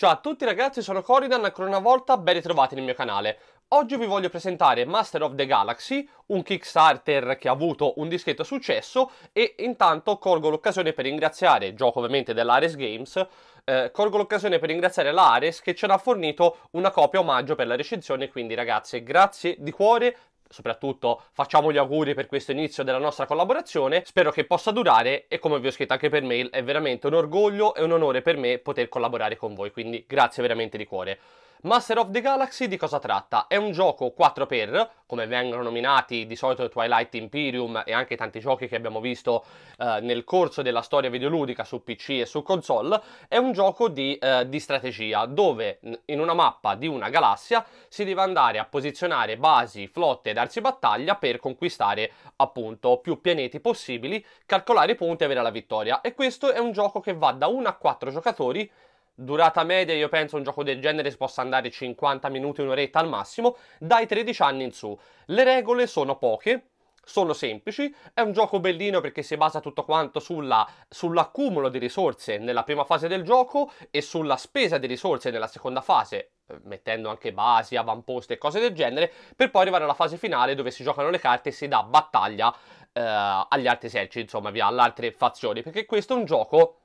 Ciao a tutti ragazzi, sono Coridan, ancora una volta ben ritrovati nel mio canale. Oggi vi voglio presentare Master of the Galaxy, un Kickstarter che ha avuto un discreto successo e intanto colgo l'occasione per ringraziare, gioco ovviamente dell'Ares Games, eh, colgo l'occasione per ringraziare l'Ares che ce l'ha fornito una copia omaggio per la recensione, quindi ragazzi grazie di cuore soprattutto facciamo gli auguri per questo inizio della nostra collaborazione, spero che possa durare e come vi ho scritto anche per mail è veramente un orgoglio e un onore per me poter collaborare con voi, quindi grazie veramente di cuore. Master of the Galaxy di cosa tratta? È un gioco 4x, come vengono nominati di solito Twilight Imperium e anche tanti giochi che abbiamo visto eh, nel corso della storia videoludica su PC e su console, è un gioco di, eh, di strategia dove in una mappa di una galassia si deve andare a posizionare basi, flotte e darsi battaglia per conquistare appunto più pianeti possibili, calcolare i punti e avere la vittoria. E questo è un gioco che va da 1 a 4 giocatori durata media io penso un gioco del genere si possa andare 50 minuti, un'oretta al massimo, dai 13 anni in su. Le regole sono poche, sono semplici, è un gioco bellino perché si basa tutto quanto sulla, sull'accumulo di risorse nella prima fase del gioco e sulla spesa di risorse nella seconda fase, eh, mettendo anche basi, avamposte e cose del genere, per poi arrivare alla fase finale dove si giocano le carte e si dà battaglia eh, agli altri eserciti, insomma, via, alle altre fazioni, perché questo è un gioco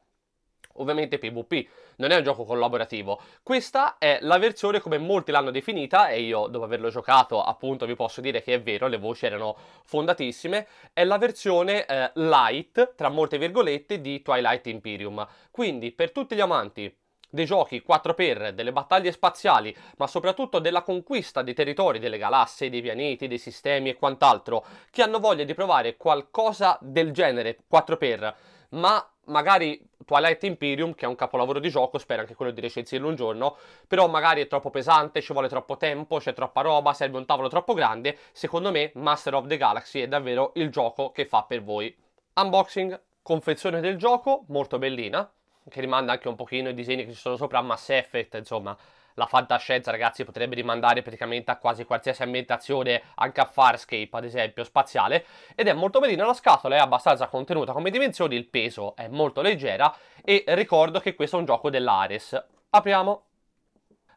ovviamente PvP non è un gioco collaborativo. Questa è la versione come molti l'hanno definita e io dopo averlo giocato appunto vi posso dire che è vero, le voci erano fondatissime, è la versione eh, light, tra molte virgolette, di Twilight Imperium. Quindi per tutti gli amanti dei giochi 4x, delle battaglie spaziali, ma soprattutto della conquista dei territori, delle galassie, dei pianeti, dei sistemi e quant'altro, che hanno voglia di provare qualcosa del genere 4x, ma magari Twilight Imperium, che è un capolavoro di gioco, spero anche quello di recensirlo un giorno, però magari è troppo pesante, ci vuole troppo tempo, c'è troppa roba, serve un tavolo troppo grande, secondo me Master of the Galaxy è davvero il gioco che fa per voi. Unboxing, confezione del gioco, molto bellina, che rimanda anche un pochino i disegni che ci sono sopra Mass Effect, insomma, la fantascienza, ragazzi, potrebbe rimandare praticamente a quasi qualsiasi ambientazione, anche a Farscape, ad esempio, spaziale. Ed è molto bellina la scatola, è abbastanza contenuta come dimensioni, il peso è molto leggera e ricordo che questo è un gioco dell'Ares. Apriamo.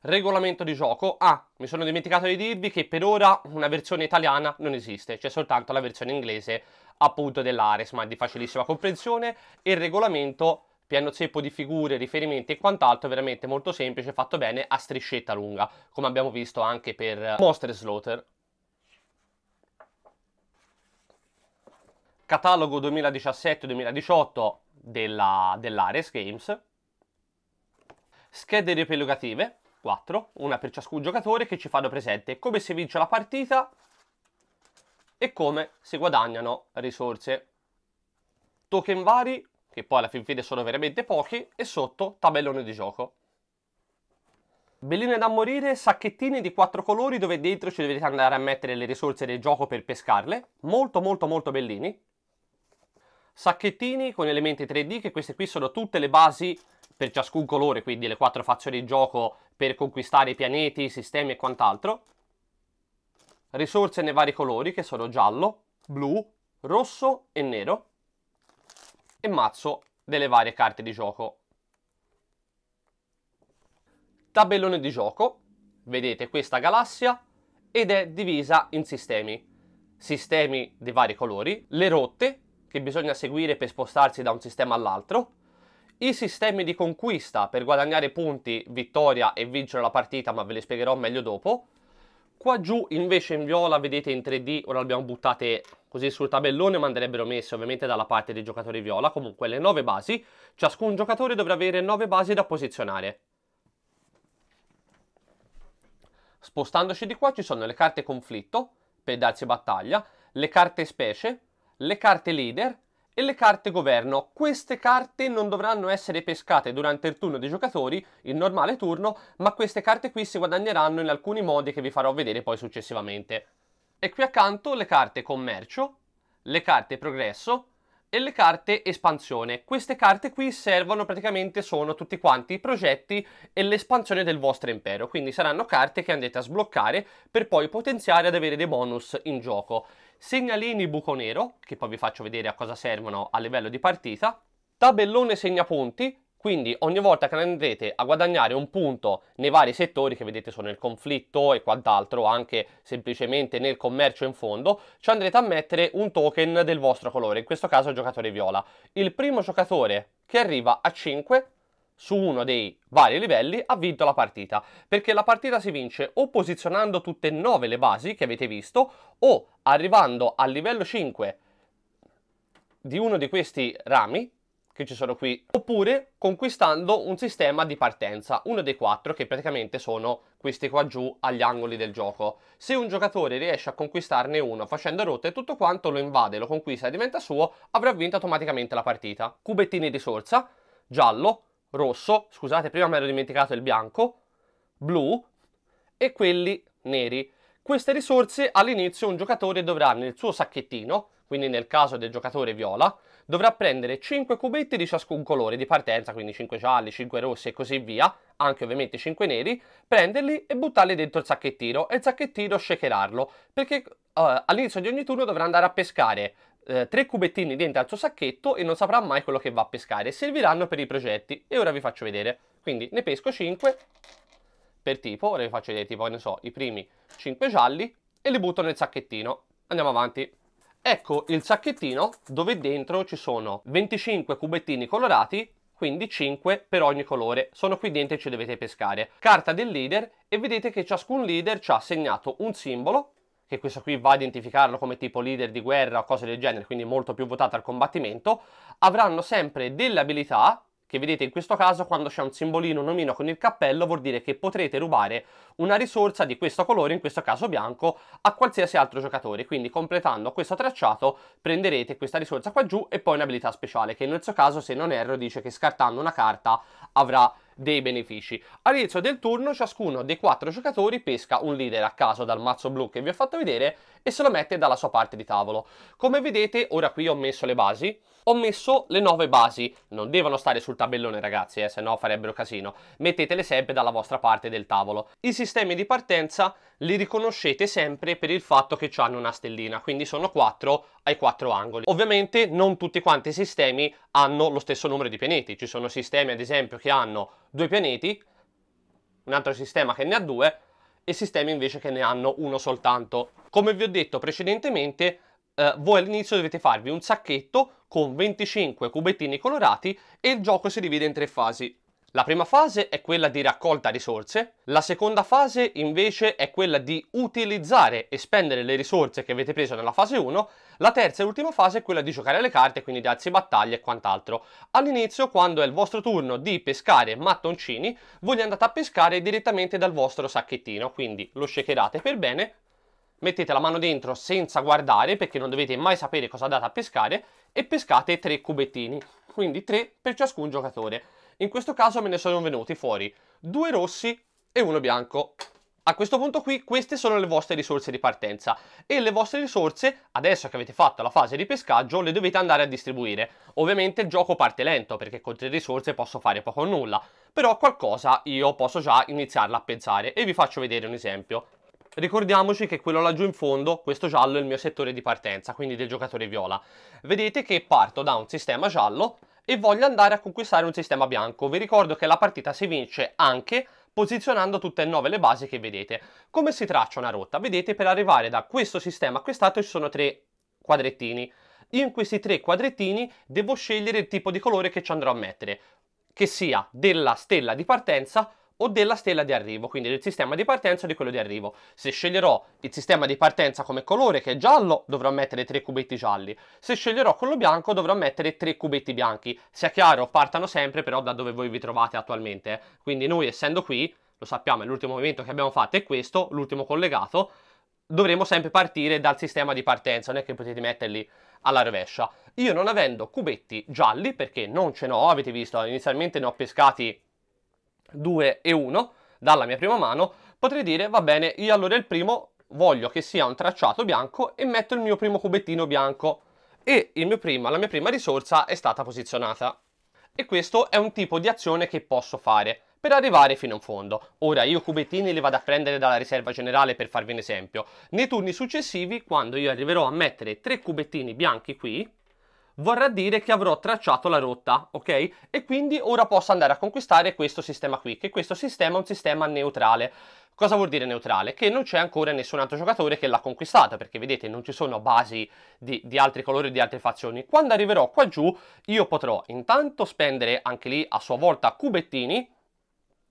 Regolamento di gioco. Ah, mi sono dimenticato di dirvi che per ora una versione italiana non esiste, c'è soltanto la versione inglese appunto dell'Ares, ma di facilissima comprensione e il regolamento piano ceppo di figure, riferimenti e quant'altro, veramente molto semplice, fatto bene a striscetta lunga, come abbiamo visto anche per Monster Slaughter. Catalogo 2017-2018 della, dell'Ares Games. Schede riepilogative, 4, una per ciascun giocatore che ci fanno presente come si vince la partita e come si guadagnano risorse. Token vari, che poi alla fin fine sono veramente pochi, e sotto tabellone di gioco. Belline da morire, sacchettini di quattro colori dove dentro ci dovete andare a mettere le risorse del gioco per pescarle, molto molto molto bellini. Sacchettini con elementi 3D, che queste qui sono tutte le basi per ciascun colore, quindi le quattro fazioni di gioco per conquistare i pianeti, i sistemi e quant'altro. Risorse nei vari colori che sono giallo, blu, rosso e nero e mazzo delle varie carte di gioco. Tabellone di gioco, vedete questa galassia ed è divisa in sistemi. Sistemi di vari colori, le rotte che bisogna seguire per spostarsi da un sistema all'altro, i sistemi di conquista per guadagnare punti, vittoria e vincere la partita, ma ve le spiegherò meglio dopo, Qua giù invece in viola vedete in 3D, ora le abbiamo buttate così sul tabellone ma andrebbero messe ovviamente dalla parte dei giocatori viola, comunque le 9 basi, ciascun giocatore dovrà avere 9 basi da posizionare. Spostandoci di qua ci sono le carte conflitto per darsi battaglia, le carte specie, le carte leader, e le carte governo. Queste carte non dovranno essere pescate durante il turno dei giocatori, il normale turno, ma queste carte qui si guadagneranno in alcuni modi che vi farò vedere poi successivamente. E qui accanto le carte commercio, le carte progresso e le carte espansione. Queste carte qui servono praticamente, sono tutti quanti i progetti e l'espansione del vostro impero, quindi saranno carte che andrete a sbloccare per poi potenziare ad avere dei bonus in gioco segnalini buco nero, che poi vi faccio vedere a cosa servono a livello di partita, tabellone segnapunti, quindi ogni volta che andrete a guadagnare un punto nei vari settori che vedete sono il conflitto e quant'altro, anche semplicemente nel commercio in fondo, ci andrete a mettere un token del vostro colore, in questo caso il giocatore viola. Il primo giocatore che arriva a 5 su uno dei vari livelli ha vinto la partita, perché la partita si vince o posizionando tutte e nove le basi che avete visto o arrivando al livello 5 di uno di questi rami che ci sono qui, oppure conquistando un sistema di partenza, uno dei quattro che praticamente sono questi qua giù agli angoli del gioco. Se un giocatore riesce a conquistarne uno facendo rotte tutto quanto lo invade, lo conquista e diventa suo, avrà vinto automaticamente la partita. Cubettini di sorsa, giallo, rosso, scusate, prima mi ero dimenticato il bianco, blu e quelli neri. Queste risorse all'inizio un giocatore dovrà nel suo sacchettino, quindi nel caso del giocatore viola, dovrà prendere 5 cubetti di ciascun colore di partenza, quindi 5 gialli, 5 rossi e così via, anche ovviamente 5 neri, prenderli e buttarli dentro il sacchettino e il sacchettino shakerarlo, perché uh, all'inizio di ogni turno dovrà andare a pescare eh, tre cubettini dentro al suo sacchetto e non saprà mai quello che va a pescare. Serviranno per i progetti e ora vi faccio vedere. Quindi ne pesco 5 per tipo, ora vi faccio vedere tipo, ne so, i primi 5 gialli e li butto nel sacchettino. Andiamo avanti. Ecco il sacchettino dove dentro ci sono 25 cubettini colorati quindi 5 per ogni colore. Sono qui dentro e ci dovete pescare. Carta del leader e vedete che ciascun leader ci ha segnato un simbolo che questo qui va a identificarlo come tipo leader di guerra o cose del genere, quindi molto più votato al combattimento, avranno sempre delle abilità che vedete in questo caso quando c'è un simbolino, un omino con il cappello vuol dire che potrete rubare una risorsa di questo colore, in questo caso bianco, a qualsiasi altro giocatore, quindi completando questo tracciato prenderete questa risorsa qua giù e poi un'abilità speciale che in questo caso se non erro dice che scartando una carta avrà dei benefici. All'inizio del turno ciascuno dei quattro giocatori pesca un leader a caso dal mazzo blu che vi ho fatto vedere e se lo mette dalla sua parte di tavolo. Come vedete, ora qui ho messo le basi, ho messo le 9 basi, non devono stare sul tabellone ragazzi, eh, se no farebbero casino, mettetele sempre dalla vostra parte del tavolo. I sistemi di partenza li riconoscete sempre per il fatto che hanno una stellina, quindi sono 4 ai 4 angoli. Ovviamente non tutti quanti i sistemi hanno lo stesso numero di pianeti, ci sono sistemi ad esempio che hanno due pianeti, un altro sistema che ne ha due, e sistemi invece che ne hanno uno soltanto. Come vi ho detto precedentemente, eh, voi all'inizio dovete farvi un sacchetto con 25 cubettini colorati e il gioco si divide in tre fasi. La prima fase è quella di raccolta risorse, la seconda fase invece è quella di utilizzare e spendere le risorse che avete preso nella fase 1, la terza e ultima fase è quella di giocare alle carte, quindi di alzi battaglie e quant'altro. All'inizio, quando è il vostro turno di pescare mattoncini, voi li andate a pescare direttamente dal vostro sacchettino, quindi lo shakerate per bene, mettete la mano dentro senza guardare perché non dovete mai sapere cosa andate a pescare e pescate 3 cubettini, quindi 3 per ciascun giocatore. In questo caso me ne sono venuti fuori due rossi e uno bianco. A questo punto qui queste sono le vostre risorse di partenza e le vostre risorse, adesso che avete fatto la fase di pescaggio, le dovete andare a distribuire. Ovviamente il gioco parte lento perché con tre risorse posso fare poco o nulla, però qualcosa io posso già iniziarla a pensare e vi faccio vedere un esempio. Ricordiamoci che quello laggiù in fondo, questo giallo, è il mio settore di partenza, quindi del giocatore viola. Vedete che parto da un sistema giallo e voglio andare a conquistare un sistema bianco. Vi ricordo che la partita si vince anche posizionando tutte e nove le basi che vedete. Come si traccia una rotta? Vedete per arrivare da questo sistema a quest'altro ci sono tre quadrettini. In questi tre quadrettini devo scegliere il tipo di colore che ci andrò a mettere, che sia della stella di partenza o della stella di arrivo, quindi del sistema di partenza o di quello di arrivo. Se sceglierò il sistema di partenza come colore, che è giallo, dovrò mettere tre cubetti gialli. Se sceglierò quello bianco, dovrò mettere tre cubetti bianchi. Sia chiaro, partano sempre però da dove voi vi trovate attualmente. Quindi noi, essendo qui, lo sappiamo, l'ultimo movimento che abbiamo fatto è questo, l'ultimo collegato, dovremo sempre partire dal sistema di partenza, non è che potete metterli alla rovescia. Io non avendo cubetti gialli, perché non ce n'ho, avete visto, inizialmente ne ho pescati 2 e 1 dalla mia prima mano, potrei dire va bene, io allora il primo voglio che sia un tracciato bianco e metto il mio primo cubettino bianco e mio prima, la mia prima risorsa è stata posizionata. E questo è un tipo di azione che posso fare per arrivare fino in fondo. Ora io cubettini li vado a prendere dalla riserva generale per farvi un esempio. Nei turni successivi, quando io arriverò a mettere tre cubettini bianchi qui, vorrà dire che avrò tracciato la rotta, ok? E quindi ora posso andare a conquistare questo sistema qui, che questo sistema è un sistema neutrale. Cosa vuol dire neutrale? Che non c'è ancora nessun altro giocatore che l'ha conquistata, perché vedete non ci sono basi di, di altri colori e di altre fazioni. Quando arriverò qua giù io potrò intanto spendere anche lì a sua volta cubettini,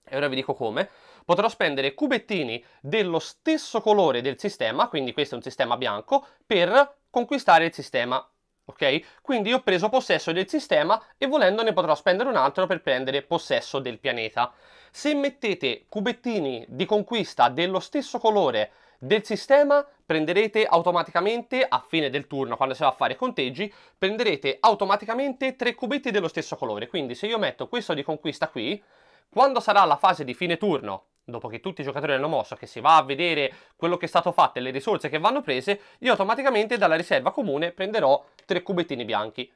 e ora vi dico come, potrò spendere cubettini dello stesso colore del sistema, quindi questo è un sistema bianco, per conquistare il sistema ok? Quindi ho preso possesso del sistema e volendo ne potrò spendere un altro per prendere possesso del pianeta. Se mettete cubettini di conquista dello stesso colore del sistema prenderete automaticamente a fine del turno quando si va a fare i conteggi prenderete automaticamente tre cubetti dello stesso colore quindi se io metto questo di conquista qui quando sarà la fase di fine turno dopo che tutti i giocatori hanno mosso, che si va a vedere quello che è stato fatto e le risorse che vanno prese, io automaticamente dalla riserva comune prenderò tre cubettini bianchi.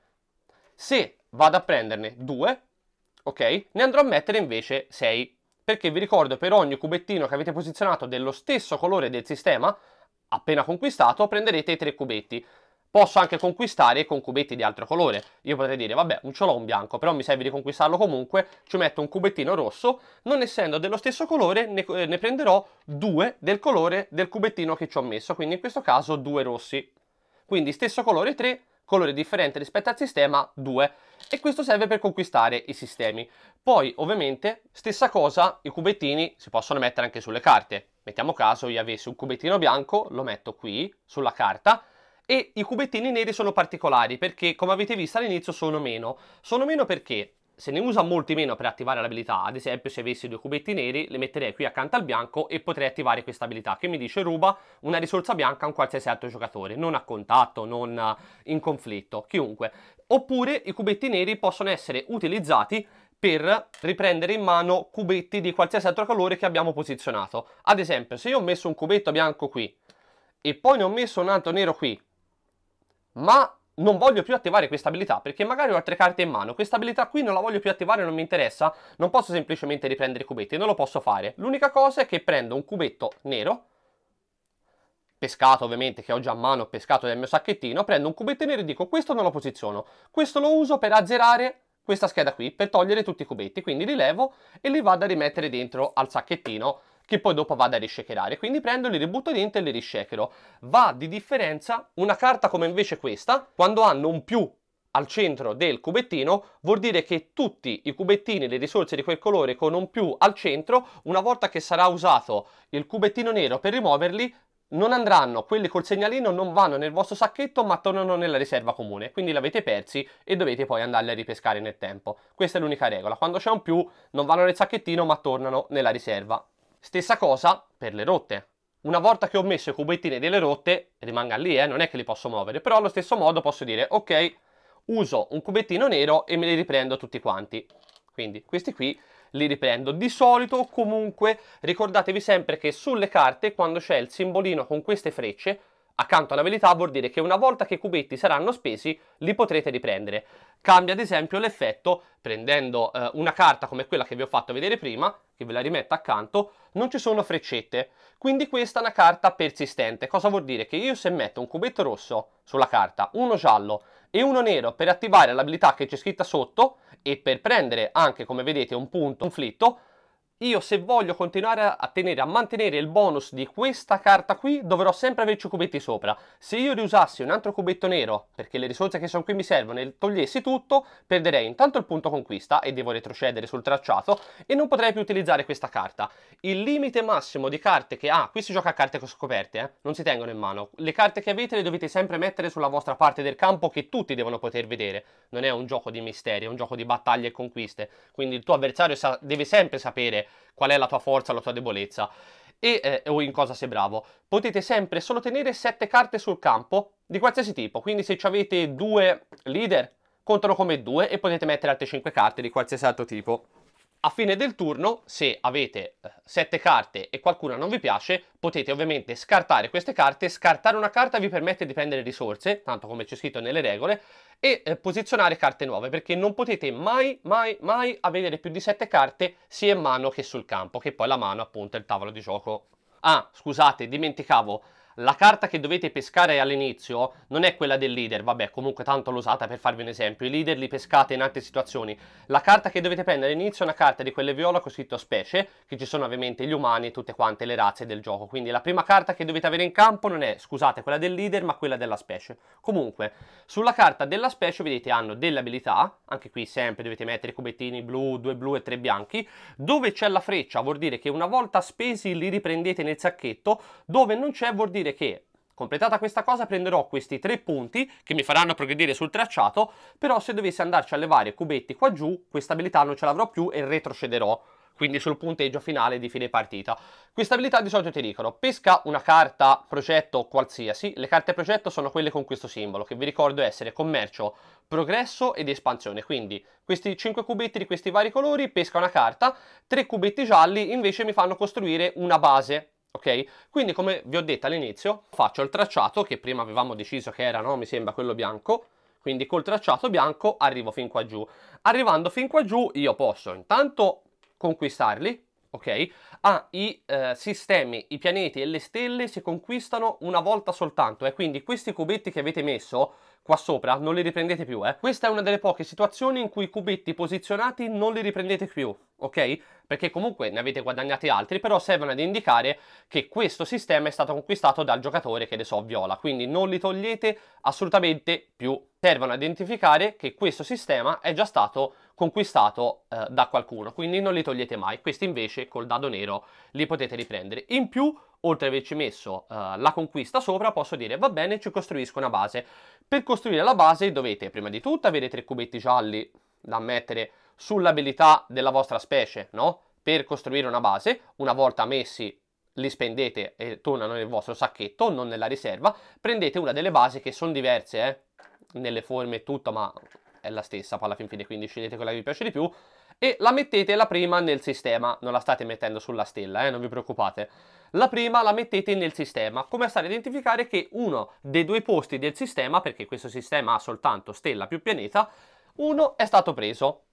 Se vado a prenderne due, ok, ne andrò a mettere invece sei. perché vi ricordo per ogni cubettino che avete posizionato dello stesso colore del sistema, appena conquistato, prenderete tre cubetti. Posso anche conquistare con cubetti di altro colore. Io potrei dire, vabbè, un ce l'ho un bianco, però mi serve di conquistarlo comunque, ci metto un cubettino rosso, non essendo dello stesso colore ne, eh, ne prenderò due del colore del cubettino che ci ho messo, quindi in questo caso due rossi. Quindi stesso colore 3, colore differente rispetto al sistema 2 e questo serve per conquistare i sistemi. Poi ovviamente stessa cosa i cubettini si possono mettere anche sulle carte. Mettiamo caso io avessi un cubettino bianco, lo metto qui sulla carta e i cubettini neri sono particolari perché, come avete visto all'inizio, sono meno. Sono meno perché se ne usa molti meno per attivare l'abilità, ad esempio se avessi due cubetti neri li metterei qui accanto al bianco e potrei attivare questa abilità che mi dice ruba una risorsa bianca a un qualsiasi altro giocatore, non a contatto, non eh, in conflitto, chiunque. Oppure i cubetti neri possono essere utilizzati per riprendere in mano cubetti di qualsiasi altro colore che abbiamo posizionato. Ad esempio se io ho messo un cubetto bianco qui e poi ne ho messo un altro nero qui ma non voglio più attivare questa abilità perché magari ho altre carte in mano, questa abilità qui non la voglio più attivare, non mi interessa, non posso semplicemente riprendere i cubetti, non lo posso fare. L'unica cosa è che prendo un cubetto nero, pescato ovviamente che ho già a mano, pescato nel mio sacchettino, prendo un cubetto nero e dico questo non lo posiziono, questo lo uso per azzerare questa scheda qui, per togliere tutti i cubetti, quindi li levo e li vado a rimettere dentro al sacchettino che poi dopo vado a rishakerare. Quindi prendo, li ributto dentro e li rishakero. Va di differenza una carta come invece questa, quando hanno un più al centro del cubettino vuol dire che tutti i cubettini, le risorse di quel colore con un più al centro, una volta che sarà usato il cubettino nero per rimuoverli, non andranno, quelli col segnalino non vanno nel vostro sacchetto ma tornano nella riserva comune, quindi l'avete persi e dovete poi andarli a ripescare nel tempo. Questa è l'unica regola, quando c'è un più non vanno nel sacchettino ma tornano nella riserva Stessa cosa per le rotte. Una volta che ho messo i cubettini delle rotte, rimanga lì, eh, non è che li posso muovere, però allo stesso modo posso dire, ok, uso un cubettino nero e me li riprendo tutti quanti. Quindi questi qui li riprendo. Di solito comunque ricordatevi sempre che sulle carte quando c'è il simbolino con queste frecce accanto alla velità vuol dire che una volta che i cubetti saranno spesi li potrete riprendere. Cambia ad esempio l'effetto prendendo eh, una carta come quella che vi ho fatto vedere prima, che ve la rimetto accanto, non ci sono freccette, quindi questa è una carta persistente. Cosa vuol dire? Che io se metto un cubetto rosso sulla carta, uno giallo e uno nero per attivare l'abilità che c'è scritta sotto e per prendere anche come vedete un punto, un io se voglio continuare a tenere, a mantenere il bonus di questa carta qui, dovrò sempre averci cubetti sopra. Se io riusassi un altro cubetto nero, perché le risorse che sono qui mi servono, e togliessi tutto, perderei intanto il punto conquista, e devo retrocedere sul tracciato, e non potrei più utilizzare questa carta. Il limite massimo di carte che... Ah, qui si gioca a carte scoperte, eh? non si tengono in mano. Le carte che avete le dovete sempre mettere sulla vostra parte del campo, che tutti devono poter vedere. Non è un gioco di misteri, è un gioco di battaglie e conquiste. Quindi il tuo avversario deve sempre sapere qual è la tua forza, la tua debolezza e, eh, o in cosa sei bravo. Potete sempre solo tenere 7 carte sul campo di qualsiasi tipo, quindi se avete due leader contano come due e potete mettere altre 5 carte di qualsiasi altro tipo. A fine del turno, se avete 7 eh, carte e qualcuna non vi piace, potete ovviamente scartare queste carte. Scartare una carta vi permette di prendere risorse, tanto come c'è scritto nelle regole, e eh, posizionare carte nuove, perché non potete mai, mai, mai avere più di 7 carte sia in mano che sul campo, che poi la mano appunto è il tavolo di gioco. Ah, scusate, dimenticavo, la carta che dovete pescare all'inizio non è quella del leader, vabbè comunque tanto l'ho usata per farvi un esempio, i leader li pescate in altre situazioni, la carta che dovete prendere all'inizio è una carta di quelle viola con scritto specie, che ci sono ovviamente gli umani e tutte quante le razze del gioco, quindi la prima carta che dovete avere in campo non è, scusate, quella del leader ma quella della specie, comunque sulla carta della specie vedete hanno delle abilità, anche qui sempre dovete mettere i cubettini blu, due blu e tre bianchi, dove c'è la freccia vuol dire che una volta spesi li riprendete nel sacchetto, dove non c'è vuol dire dire che completata questa cosa prenderò questi tre punti che mi faranno progredire sul tracciato, però se dovessi andarci a levare cubetti qua giù, questa abilità non ce l'avrò più e retrocederò quindi sul punteggio finale di fine partita. Questa abilità di solito ti dicono pesca una carta progetto qualsiasi, le carte progetto sono quelle con questo simbolo che vi ricordo essere commercio, progresso ed espansione, quindi questi 5 cubetti di questi vari colori pesca una carta, 3 cubetti gialli invece mi fanno costruire una base ok? Quindi come vi ho detto all'inizio faccio il tracciato che prima avevamo deciso che era, no, mi sembra quello bianco, quindi col tracciato bianco arrivo fin qua giù. Arrivando fin qua giù io posso intanto conquistarli, ok? Ah, i eh, sistemi, i pianeti e le stelle si conquistano una volta soltanto e eh? quindi questi cubetti che avete messo qua sopra non li riprendete più, eh. Questa è una delle poche situazioni in cui i cubetti posizionati non li riprendete più, ok? Perché comunque ne avete guadagnati altri, però servono ad indicare che questo sistema è stato conquistato dal giocatore che ne so viola, quindi non li togliete assolutamente più. Servono a identificare che questo sistema è già stato conquistato eh, da qualcuno, quindi non li togliete mai. Questi invece col dado nero li potete riprendere. In più, oltre ad averci messo eh, la conquista sopra, posso dire va bene, ci costruisco una base. Per costruire la base dovete prima di tutto avere tre cubetti gialli da mettere sull'abilità della vostra specie, no? Per costruire una base, una volta messi li spendete e tornano nel vostro sacchetto, non nella riserva, prendete una delle basi che sono diverse, eh? nelle forme e tutto, ma è la stessa, palla fin fine, quindi scegliete quella che vi piace di più, e la mettete la prima nel sistema, non la state mettendo sulla stella, eh, non vi preoccupate. La prima la mettete nel sistema, come a stare a identificare che uno dei due posti del sistema, perché questo sistema ha soltanto stella più pianeta, uno è stato preso.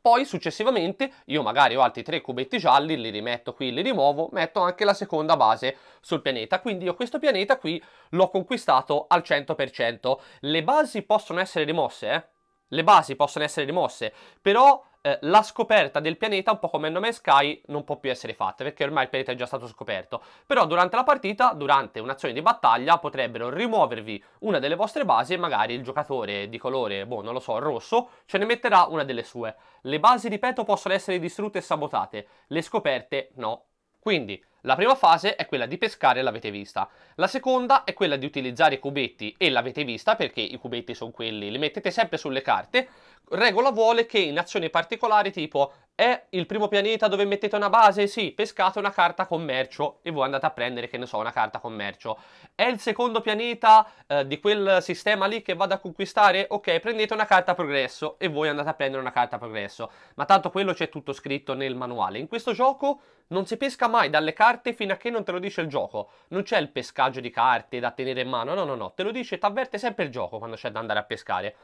Poi successivamente io magari ho altri tre cubetti gialli, li rimetto qui, li rimuovo, metto anche la seconda base sul pianeta, quindi io questo pianeta qui l'ho conquistato al 100%. Le basi possono essere rimosse, eh? Le basi possono essere rimosse, però eh, la scoperta del pianeta, un po' come No Man's Sky, non può più essere fatta, perché ormai il pianeta è già stato scoperto. Però durante la partita, durante un'azione di battaglia, potrebbero rimuovervi una delle vostre basi e magari il giocatore di colore, boh, non lo so, rosso, ce ne metterà una delle sue. Le basi, ripeto, possono essere distrutte e sabotate, le scoperte no. Quindi, la prima fase è quella di pescare, l'avete vista. La seconda è quella di utilizzare i cubetti e l'avete vista perché i cubetti sono quelli, li mettete sempre sulle carte regola vuole che in azioni particolari tipo è il primo pianeta dove mettete una base? Sì, pescate una carta commercio e voi andate a prendere, che ne so, una carta commercio. È il secondo pianeta eh, di quel sistema lì che vado a conquistare? Ok, prendete una carta progresso e voi andate a prendere una carta progresso. Ma tanto quello c'è tutto scritto nel manuale. In questo gioco non si pesca mai dalle carte fino a che non te lo dice il gioco. Non c'è il pescaggio di carte da tenere in mano, no, no, no. Te lo dice, ti avverte sempre il gioco quando c'è da andare a pescare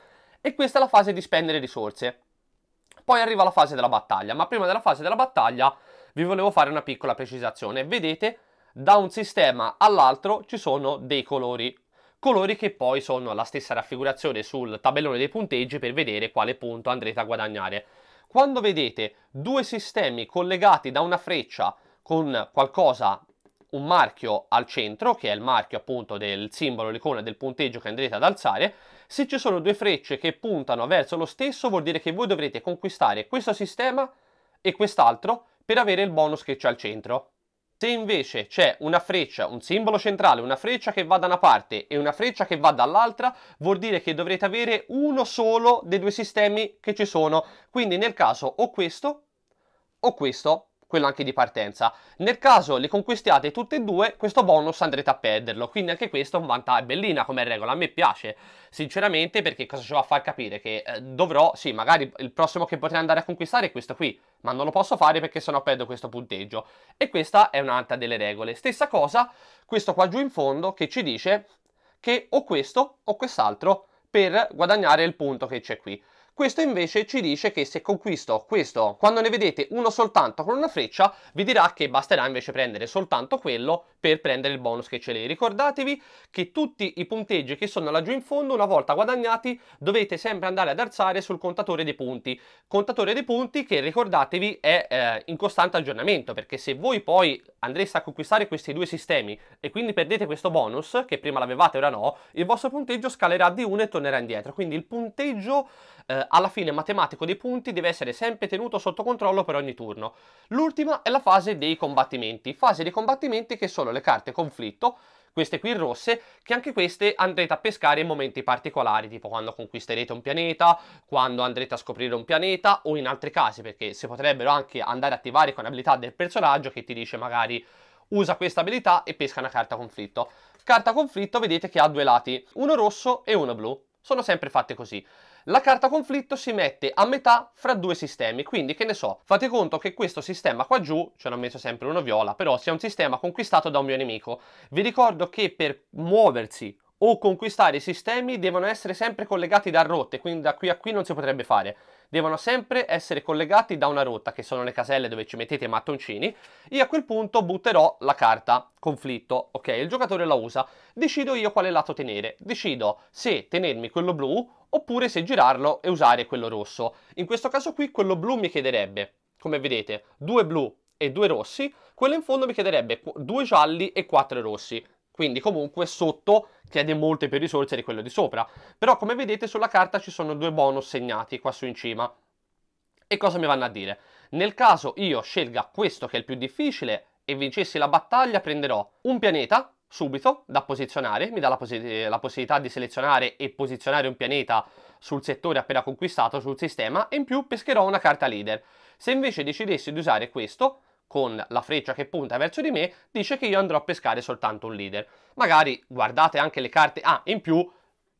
e questa è la fase di spendere risorse. Poi arriva la fase della battaglia, ma prima della fase della battaglia vi volevo fare una piccola precisazione. Vedete, da un sistema all'altro ci sono dei colori, colori che poi sono la stessa raffigurazione sul tabellone dei punteggi per vedere quale punto andrete a guadagnare. Quando vedete due sistemi collegati da una freccia con qualcosa, un marchio al centro, che è il marchio appunto del simbolo, l'icona del punteggio che andrete ad alzare, se ci sono due frecce che puntano verso lo stesso vuol dire che voi dovrete conquistare questo sistema e quest'altro per avere il bonus che c'è al centro. Se invece c'è una freccia, un simbolo centrale, una freccia che va da una parte e una freccia che va dall'altra, vuol dire che dovrete avere uno solo dei due sistemi che ci sono. Quindi nel caso o questo o questo quello anche di partenza. Nel caso le conquistiate tutte e due, questo bonus andrete a perderlo, quindi anche questo è un vantaggio, bellina come regola, a me piace, sinceramente, perché cosa ci va a far capire? Che eh, dovrò, sì, magari il prossimo che potrei andare a conquistare è questo qui, ma non lo posso fare perché sennò perdo questo punteggio. E questa è un'altra delle regole. Stessa cosa, questo qua giù in fondo che ci dice che o questo o quest'altro per guadagnare il punto che c'è qui. Questo invece ci dice che se conquisto questo, quando ne vedete uno soltanto con una freccia, vi dirà che basterà invece prendere soltanto quello per prendere il bonus che ce l'è. Ricordatevi che tutti i punteggi che sono laggiù in fondo, una volta guadagnati, dovete sempre andare ad alzare sul contatore dei punti. Contatore dei punti che ricordatevi è eh, in costante aggiornamento, perché se voi poi andreste a conquistare questi due sistemi e quindi perdete questo bonus, che prima l'avevate ora no, il vostro punteggio scalerà di 1 e tornerà indietro. Quindi il punteggio eh, alla fine matematico dei punti deve essere sempre tenuto sotto controllo per ogni turno. L'ultima è la fase dei combattimenti, fase dei combattimenti che sono le carte conflitto, queste qui rosse, che anche queste andrete a pescare in momenti particolari, tipo quando conquisterete un pianeta, quando andrete a scoprire un pianeta o in altri casi, perché si potrebbero anche andare a attivare con abilità del personaggio che ti dice magari usa questa abilità e pesca una carta conflitto. Carta conflitto vedete che ha due lati, uno rosso e uno blu, sono sempre fatte così la carta conflitto si mette a metà fra due sistemi, quindi che ne so, fate conto che questo sistema qua giù, ce l'ho messo sempre uno viola, però sia un sistema conquistato da un mio nemico. Vi ricordo che per muoversi o conquistare i sistemi devono essere sempre collegati da rotte, quindi da qui a qui non si potrebbe fare devono sempre essere collegati da una rotta, che sono le caselle dove ci mettete i mattoncini, io a quel punto butterò la carta conflitto, ok? Il giocatore la usa, decido io quale lato tenere, decido se tenermi quello blu oppure se girarlo e usare quello rosso. In questo caso qui quello blu mi chiederebbe, come vedete, due blu e due rossi, quello in fondo mi chiederebbe due gialli e quattro rossi quindi comunque sotto chiede molte più risorse di quello di sopra. Però come vedete sulla carta ci sono due bonus segnati qua su in cima. E cosa mi vanno a dire? Nel caso io scelga questo che è il più difficile e vincessi la battaglia prenderò un pianeta subito da posizionare, mi dà la, poss la possibilità di selezionare e posizionare un pianeta sul settore appena conquistato, sul sistema, e in più pescherò una carta leader. Se invece decidessi di usare questo, con la freccia che punta verso di me, dice che io andrò a pescare soltanto un leader. Magari guardate anche le carte, ah, in più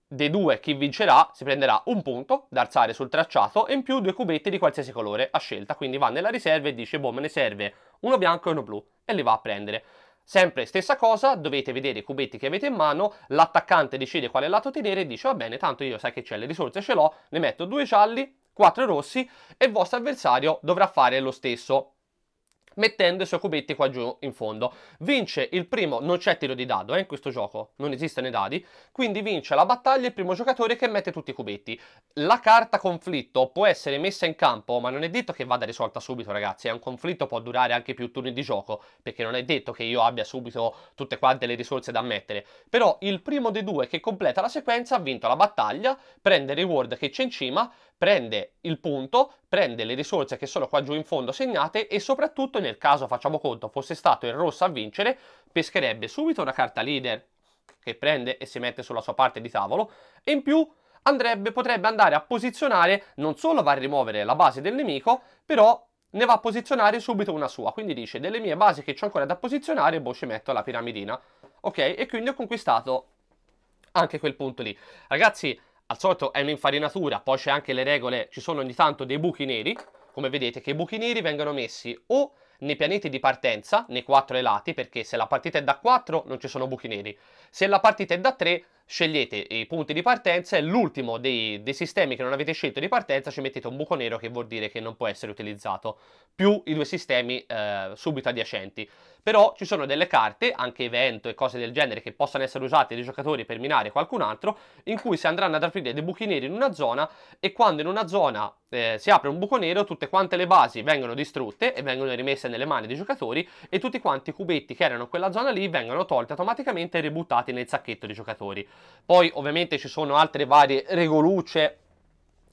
dei due chi vincerà si prenderà un punto da alzare sul tracciato e in più due cubetti di qualsiasi colore a scelta, quindi va nella riserva e dice boh me ne serve uno bianco e uno blu e li va a prendere. Sempre stessa cosa, dovete vedere i cubetti che avete in mano, l'attaccante decide quale lato tenere e dice va bene, tanto io sai che c'è, le risorse ce l'ho, ne metto due gialli, quattro rossi e il vostro avversario dovrà fare lo stesso mettendo i suoi cubetti qua giù in fondo. Vince il primo, non c'è tiro di dado eh, in questo gioco, non esistono i dadi, quindi vince la battaglia il primo giocatore che mette tutti i cubetti. La carta conflitto può essere messa in campo, ma non è detto che vada risolta subito ragazzi, è un conflitto può durare anche più turni di gioco, perché non è detto che io abbia subito tutte quante le risorse da mettere, però il primo dei due che completa la sequenza ha vinto la battaglia, prende il reward che c'è in cima, prende il punto, prende le risorse che sono qua giù in fondo segnate e soprattutto nel caso, facciamo conto, fosse stato il rosso a vincere, pescherebbe subito una carta leader che prende e si mette sulla sua parte di tavolo e in più andrebbe, potrebbe andare a posizionare, non solo va a rimuovere la base del nemico, però ne va a posizionare subito una sua, quindi dice delle mie basi che ho ancora da posizionare, boh ci metto la piramidina, ok? E quindi ho conquistato anche quel punto lì. Ragazzi, al solito è un'infarinatura, poi c'è anche le regole, ci sono ogni tanto dei buchi neri, come vedete che i buchi neri vengono messi o nei pianeti di partenza, nei quattro lati, perché se la partita è da 4 non ci sono buchi neri, se la partita è da 3 scegliete i punti di partenza e l'ultimo dei, dei, sistemi che non avete scelto di partenza ci mettete un buco nero che vuol dire che non può essere utilizzato, più i due sistemi eh, subito adiacenti. Però ci sono delle carte, anche evento e cose del genere, che possono essere usate dai giocatori per minare qualcun altro, in cui si andranno ad aprire dei buchi neri in una zona e quando in una zona eh, si apre un buco nero, tutte quante le basi vengono distrutte e vengono rimesse nelle mani dei giocatori e tutti quanti i cubetti che erano in quella zona lì vengono tolti automaticamente e ributtati nel sacchetto dei giocatori. Poi ovviamente ci sono altre varie regolucce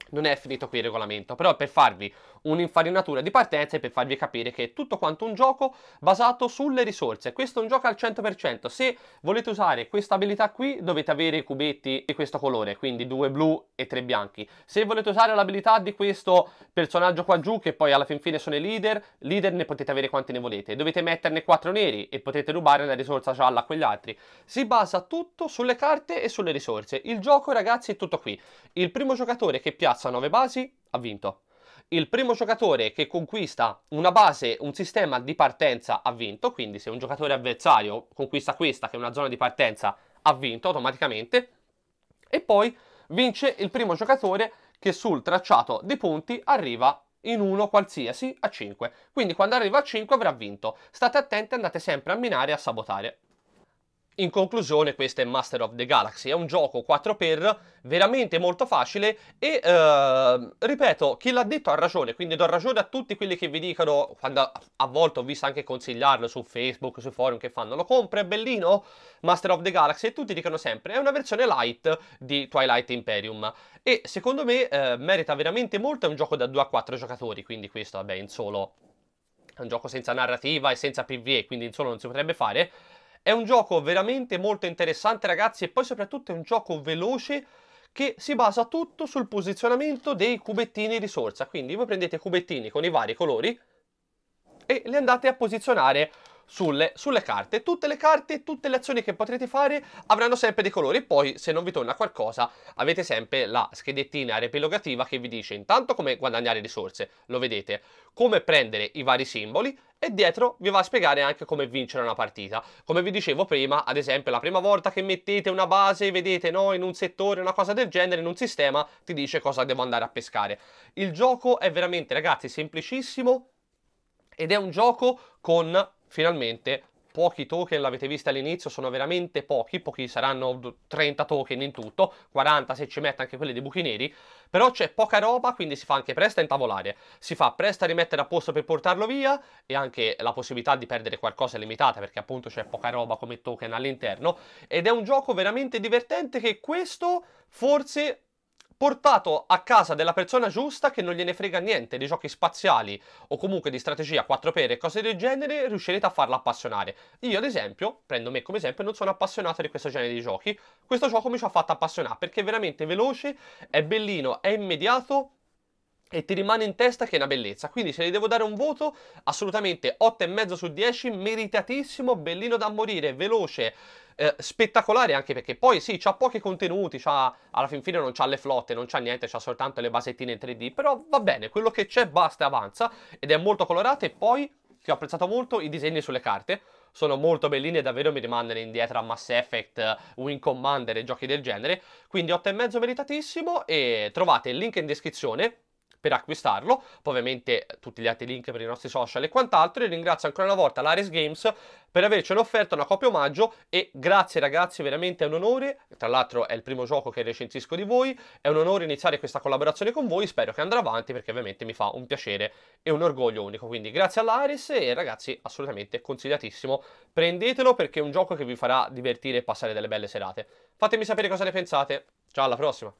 non è finito qui il regolamento, però per farvi un'infarinatura di partenza per farvi capire che è tutto quanto un gioco basato sulle risorse. Questo è un gioco al 100%. Se volete usare questa abilità qui dovete avere i cubetti di questo colore, quindi due blu e tre bianchi. Se volete usare l'abilità di questo personaggio qua giù, che poi alla fin fine sono i leader, leader ne potete avere quanti ne volete. Dovete metterne quattro neri e potete rubare la risorsa gialla a quegli altri. Si basa tutto sulle carte e sulle risorse. Il gioco ragazzi è tutto qui. Il primo giocatore che piazza 9 basi ha vinto il primo giocatore che conquista una base, un sistema di partenza ha vinto, quindi se un giocatore avversario conquista questa, che è una zona di partenza, ha vinto automaticamente, e poi vince il primo giocatore che sul tracciato dei punti arriva in uno qualsiasi a 5. Quindi quando arriva a 5 avrà vinto. State attenti, andate sempre a minare e a sabotare. In conclusione questo è Master of the Galaxy, è un gioco 4x veramente molto facile e eh, ripeto, chi l'ha detto ha ragione, quindi do ragione a tutti quelli che vi dicono, quando a volte ho visto anche consigliarlo su Facebook, su forum che fanno, lo compra, è bellino Master of the Galaxy e tutti dicono sempre, è una versione light di Twilight Imperium e secondo me eh, merita veramente molto, è un gioco da 2 a 4 giocatori, quindi questo vabbè in solo è un gioco senza narrativa e senza PvE, quindi in solo non si potrebbe fare è un gioco veramente molto interessante ragazzi e poi soprattutto è un gioco veloce che si basa tutto sul posizionamento dei cubettini risorsa. Quindi voi prendete cubettini con i vari colori e li andate a posizionare sulle, sulle carte. Tutte le carte, tutte le azioni che potrete fare avranno sempre dei colori. Poi, se non vi torna qualcosa, avete sempre la schedettina repilogativa che vi dice intanto come guadagnare risorse, lo vedete, come prendere i vari simboli e dietro vi va a spiegare anche come vincere una partita. Come vi dicevo prima, ad esempio la prima volta che mettete una base, vedete no, in un settore, una cosa del genere, in un sistema, ti dice cosa devo andare a pescare. Il gioco è veramente ragazzi semplicissimo ed è un gioco con finalmente pochi token, l'avete visto all'inizio, sono veramente pochi, pochi saranno 30 token in tutto, 40 se ci mette anche quelli dei buchi neri, però c'è poca roba, quindi si fa anche presto a intavolare, si fa presto a rimettere a posto per portarlo via e anche la possibilità di perdere qualcosa è limitata perché appunto c'è poca roba come token all'interno ed è un gioco veramente divertente che questo forse portato a casa della persona giusta che non gliene frega niente di giochi spaziali o comunque di strategia, 4 pere e cose del genere, riuscirete a farla appassionare. Io ad esempio, prendo me come esempio, non sono appassionato di questo genere di giochi, questo gioco mi ci ha fatto appassionare perché è veramente veloce, è bellino, è immediato, e ti rimane in testa che è una bellezza. Quindi se le devo dare un voto, assolutamente 8,5 su 10, meritatissimo, bellino da morire, veloce, eh, spettacolare anche perché poi sì, c'ha pochi contenuti, c'ha, alla fin fine non c'ha le flotte, non c'ha niente, c'ha soltanto le basettine in 3D, però va bene, quello che c'è basta e avanza ed è molto colorato e poi che ho apprezzato molto i disegni sulle carte, sono molto bellini e davvero mi rimandano indietro a Mass Effect, Wing Commander e giochi del genere, quindi 8,5 meritatissimo e trovate il link in descrizione per acquistarlo. Poi ovviamente tutti gli altri link per i nostri social e quant'altro. E ringrazio ancora una volta l'Ares Games per avercelo offerto una copia omaggio e grazie ragazzi, veramente è un onore. Tra l'altro è il primo gioco che recensisco di voi, è un onore iniziare questa collaborazione con voi, spero che andrà avanti perché ovviamente mi fa un piacere e un orgoglio unico. Quindi grazie all'Ares e ragazzi, assolutamente consigliatissimo. Prendetelo perché è un gioco che vi farà divertire e passare delle belle serate. Fatemi sapere cosa ne pensate. Ciao, alla prossima!